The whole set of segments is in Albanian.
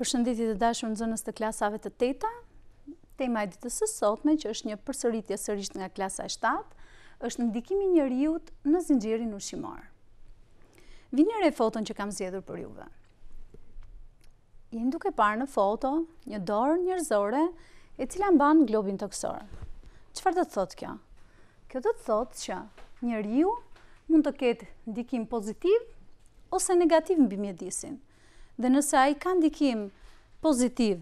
Përshëndetje të dashur nxënës të klasave të teta. Tema e ditës së sotme, që është një përsëritje sërish nga klasa e 7, është ndikimi i njerëzit në zinxhirin ushqimor. Vini re foton që kam zgjedhur për juve. Je duke parë në foto një dorë njerëzore e cila mban globin kësorë. Çfarë do të thotë kjo? Kjo do të thotë që njeriu mund të ketë ndikim pozitiv ose negativ mbi mjedisin dhe nëse a i ka ndikim pozitiv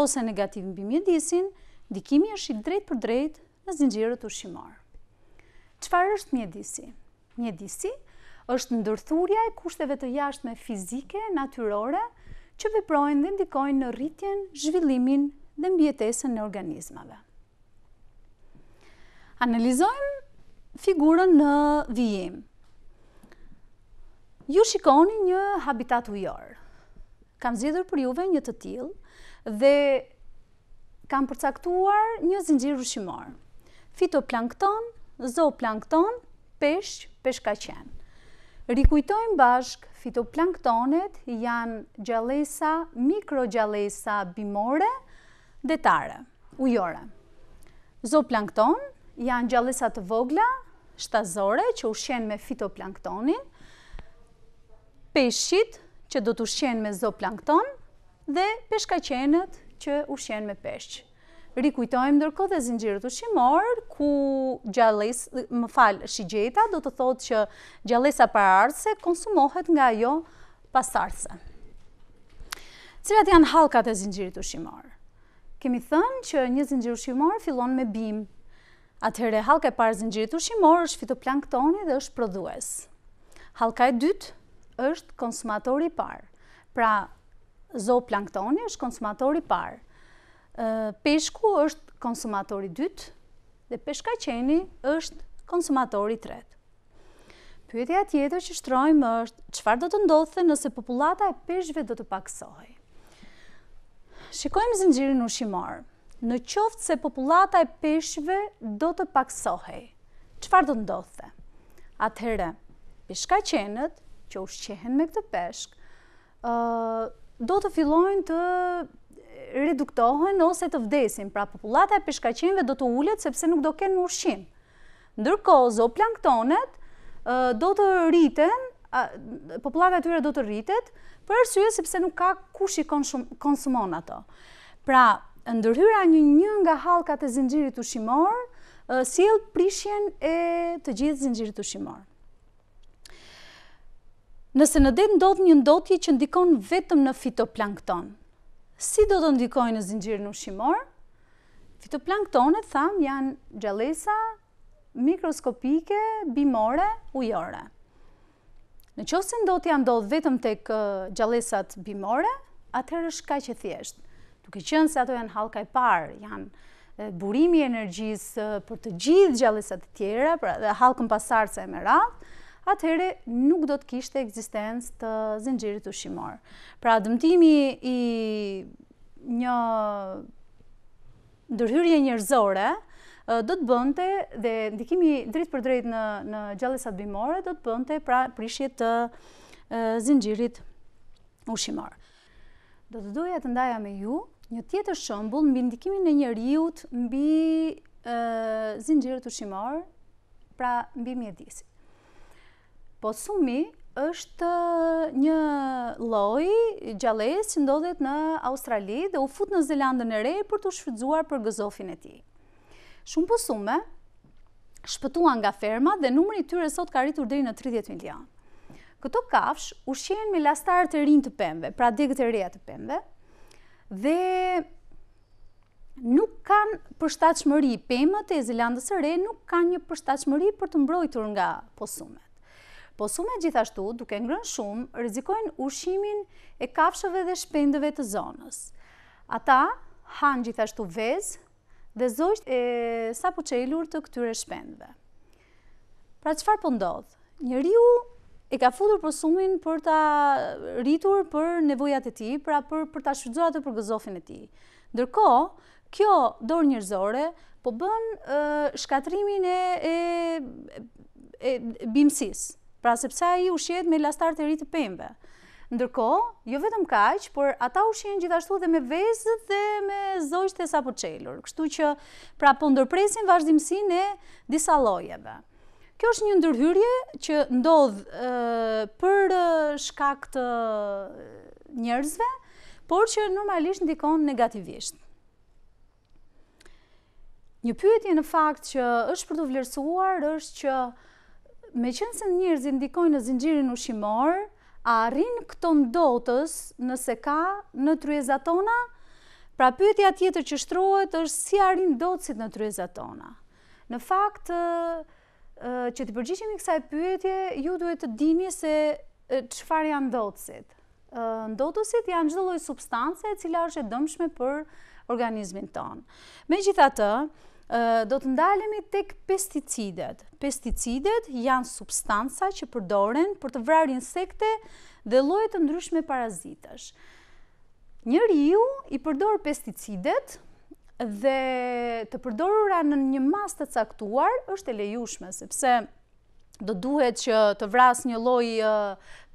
ose negativ në bimjedisin, ndikimi është i drejt për drejt në zingjirët u shimar. Qëfar është mjedisi? Mjedisi është ndërthurja e kushteve të jashtë me fizike, natyrore, që veprojnë dhe ndikojnë në rritjen, zhvillimin dhe mbjetesën në organizmave. Analizojmë figurën në vijim. Ju shikoni një habitat ujarë kam zgjedhur për juve një të tillë dhe kam përcaktuar një zinxhir ushqimor. Fitoplankton, zooplankton, pesh, peshkaqen. Rikujtojmë bashk, fitoplanktonet janë mikro mikrogjallësa bimore, detare, ujore. Zooplankton janë gjallësa të vogla, shtazore që ushqen me fitoplanktonin. Peshqit që do të ushqenë me zo plankton dhe peshka qenët që ushqenë me peshqë. Rikujtojmë ndërko dhe zingjirët ushqimor, ku gjales, më falë shigjeta, do të thotë që gjalesa për arse konsumohet nga jo pas arse. Cilat janë halkat e zingjirët ushqimor? shimorë? Kemi thënë që një zingjirë ushqimor fillon me bimë. Atëhere halka e parë zingjirët u shimorë është fitoplanktoni dhe është prodhues. Halka e dytë është konsumatori parë. Pra, zooplanktoni është konsumatori parë. Peshku është konsumatori dytë dhe peshka qeni është konsumatori tretë. Pyetja tjetër që shtrojmë është qëfar do të ndodhë nëse populata e peshve do të paksohi. Shikojmë zingjirin ushimarë. Në qoftë se populata e peshve do të paksohi, qëfar do të ndodhë? Atëhere, peshka qenët që ushqehen me këtë peshk, do të fillojnë të reduktohen ose të vdesin, pra populata e peshkacinve do të ullet sepse nuk do kënë ushqim. Ndërko, zooplanktonet planktonet do të rriten, populata e tyre do të rritet, për ersuje sepse nuk ka kush i konsumon ato. Pra, ndërhyra një një nga halkat e zinjirit ushqimor, shimorë, si e prishjen e të gjithë zinjirit ushqimor. shimorë nëse në det ndodh një ndotje që ndikon vetëm në fitoplankton. Si do të ndikojë në zinxhirin ushqimor? Fitoplanktonet tham janë gjalesa mikroskopike, bimore, ujore. Në qoftë se ndotja ndodh vetëm tek gjalesat bimore, atëherë është kaq e thjeshtë. Duke qenë se ato janë hallka e parë, janë burimi i energjisë për të gjithë gjalesat e tjera, pra dhe halkën pasardhëse me radhë, atëherë nuk do të kishte ekzistencë të zinxhirit ushqimor. Pra dëmtimi i një ndërhyrje njerëzore do të bënte dhe ndikimi drejt për drejt në në gjallësat bimore do të bënte pra prishje të zinxhirit ushqimor. Do të doja të ndaja me ju një tjetër shembull mbi ndikimin e njerëzit mbi zinxhirin ushqimor pra mbi mjedisin. Po sumi është uh, një loj gjales që ndodhet në Australi dhe u fut në Zelandën e re për të shfrydzuar për gëzofin e ti. Shumë po sume shpëtuan nga ferma dhe numëri tyre sot ka rritur dheri në 30 milion. Këto kafsh u shenë me lastar të rinë të pëmve, pra digët e reja të pëmve, dhe nuk kanë përshtachmëri, pëmët e Zelandës e re nuk kanë një përshtachmëri për të mbrojtur nga posume posume gjithashtu duke ngrën shumë rizikojnë ushimin e kafshëve dhe shpendëve të zonës. Ata hanë gjithashtu vezë dhe zojtë e sapo qelur të këtyre shpendëve. Pra qëfar po Një riu e ka futur posumin për ta rritur për nevojat e ti, pra për ta shqyzorat e për gëzofin e ti. Ndërko, kjo dorë njërzore po bën shkatrimin e bimësisë pra sepse a i ushjet me lastar të rritë pëmbe. Ndërko, jo vetëm kajq, por ata ushjen gjithashtu dhe me vezë dhe me zojsh të sapo qelur. Kështu që pra po ndërpresin vazhdimësin e disa lojeve. Kjo është një ndërhyrje që ndodhë për shkak të njerëzve, por që normalisht ndikon negativisht. Një pyetje në fakt që është për të vlerësuar është që me qënë se njërë ndikojnë në zingjirin shimor, a rinë këto ndotës nëse ka në tryeza tona? Pra pyetja tjetër që shtrojët është si a rinë ndotësit në tryeza tona? Në faktë, që të përgjishim i kësaj pyetje, ju duhet të dini se qëfar janë ndotësit. Ndotësit janë gjithëlloj substance e cila është e dëmshme për organizmin tonë. Me gjitha të, do të ndalemi tek pesticidet. Pesticidet janë substanca që përdoren për të vrarë insekte dhe lojët të ndryshme parazitash. Njërë ju i përdorë pesticidet dhe të përdorura në një mas të caktuar është e lejushme, sepse do duhet që të vrasë një loj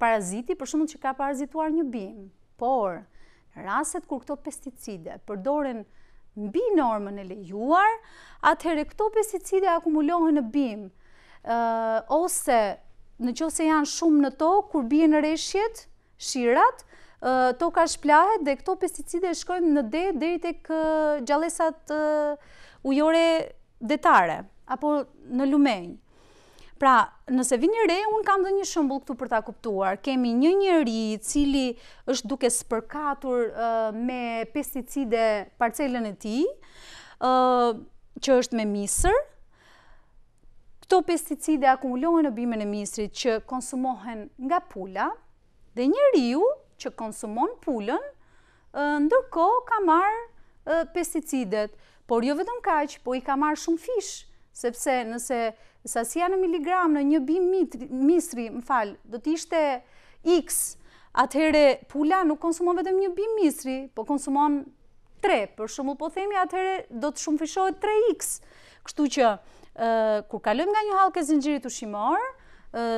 paraziti për shumë që ka parazituar një bimë. Por, raset kur këto pesticide përdorin në bi normën e lejuar, atëherë këto pesticide akumulohën në bim, ose në që se janë shumë në to, kur bie në reshjet, shirat, to ka shplahet dhe këto pesticide shkojnë në det, dhe i tek gjalesat ujore detare, apo në lumenj. Pra, nëse vini re, un kam dhënë një shembull këtu për ta kuptuar. Kemë një njerëz i cili është duke spërkatur uh, me pesticide parcelën e tij, uh, që është me misër. Këto pesticide akumulohen në bimën e misrit që konsumohen nga pula dhe njeriu që konsumon pulën uh, ndërkohë ka marr pesticidet, por jo vetëm kaq, po i ka marr shumë fish, sepse nëse sasia në miligram në një bim misri, më falë, do të ishte x, atëhere pula nuk konsumon vetëm një bim misri, po konsumon 3, për shumë po themi, atëhere do të shumë fishohet 3x. Kështu që, kur kalëm nga një halkë e zinjëri të shimorë,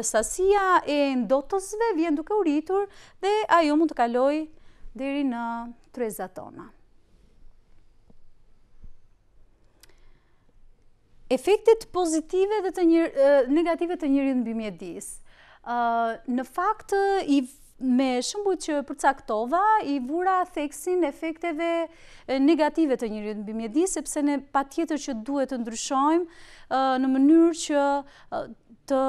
sasia e ndotësve vjen duke uritur dhe ajo mund të kaloj dheri në trezatona. Efektet pozitive dhe negative të njëri në bimjedis. Në fakt, me shëmbuj që përcaktova, i vura theksin efekteve negative të njëri në bimjedis, sepse ne pa tjetër që duhet të ndryshojmë në mënyrë që të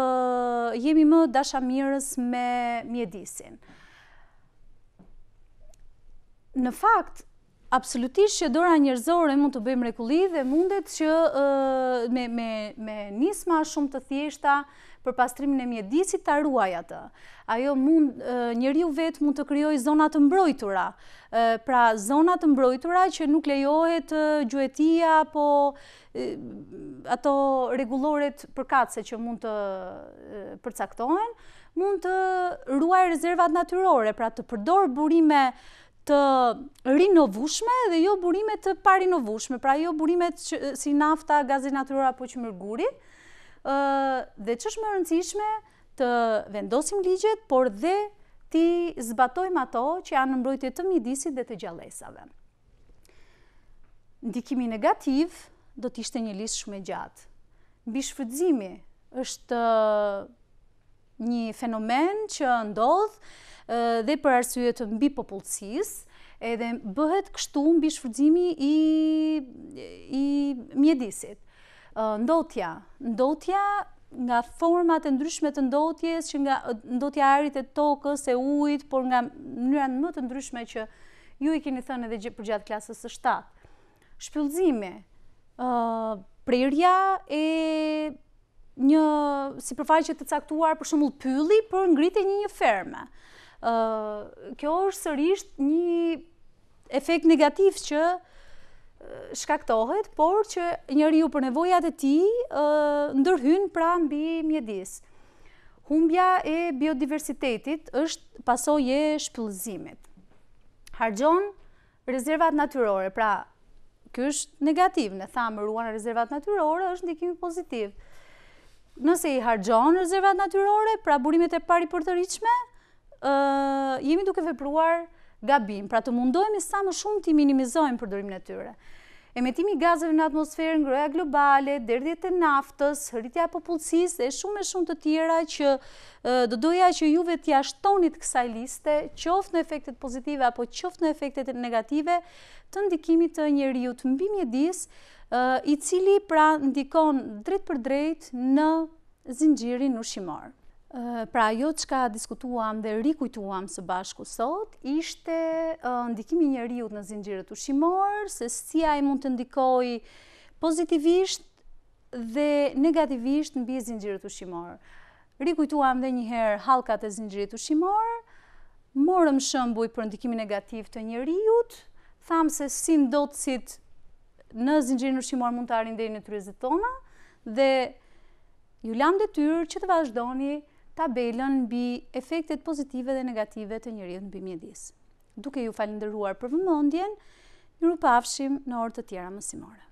jemi më dasha mirës me mjedisin. Në fakt, Absolutisht që dora njërzore mund të bëjmë rekulli dhe mundet që me nisma shumë të thjeshta për pastrimin e mjedisit të arruajatë. Ajo mund, njëri u vetë mund të kryoj zonat të mbrojtura, pra zonat të mbrojtura që nuk lejohet gjuetia po ato reguloret përkatse që mund të përcaktohen, mund të ruaj rezervat natyrore, pra të përdor burime të rinovushme dhe jo burime të parinovushme, pra jo burime si nafta, gazi natura, apo që mërguri, dhe që është më rëndësishme të vendosim ligjet, por dhe ti zbatojmë ato që janë në mbrojtje të midisit dhe të gjalesave. Ndikimi negativ do t'ishte një list shumë e gjatë. Bishfrydzimi është një fenomen që ndodhë, dhe për arsye të mbi popullësis, edhe bëhet kështu mbi shfrytëzimi i i mjedisit. Ndotja, ndotja nga format e ndryshme të ndotjes, që nga ndotja arit e tokës, e ujit, por nga mënyra më të ndryshme që ju i keni thënë edhe përgjatë klasës së shtatë. Shpëllzime, prerja e një si përfaqet të caktuar për shumull pylli për ngritje një një ferme kjo është sërish një efekt negativ që shkaktohet, por që njëri ju për nevojat e ti ndërhyn pra mbi mjedis. Humbja e biodiversitetit është pasoj e shpëllëzimit. Hargjon rezervat natyrore, pra kjo është negativ, në thamë ruan rezervat natyrore, është ndikimi pozitiv. Nëse i hargjon rezervat natyrore, pra burimet e pari për të rriqme, jemi duke vepruar gabim, pra të mundohemi sa më shumë të minimizojmë përdorimin e tyre. Emetimi gazeve në atmosferë, ngroja globale, derdhjet e naftës, rritja e popullsisë dhe shumë e shumë të tjera që do doja që juve t'ja shtonit kësaj liste, qoftë në efektet pozitive apo qoftë në efektet negative të ndikimit të njeriu të mbi mjedis, i cili pra ndikon drejt për drejt në zingjirin ushimarë. Pra jo që ka diskutuam dhe rikujtuam së bashku sot, ishte ndikimi një riut në zingjire të shimor, se si a i mund të ndikoj pozitivisht dhe negativisht në bje zingjire të shimor. Rikujtuam dhe njëherë halkat e zingjire të shimor, morëm shëmbuj për ndikimi negativ të një riut, thamë se si në do të në zingjire të shimor mund të arin dhe i në të tona, dhe ju lam dhe tyrë që të vazhdoni tabelën bi efektet pozitive dhe negative të njëriut në bimjedis. Duke ju falinderuar për vëmondjen, një rupafshim në orë të tjera mësimore.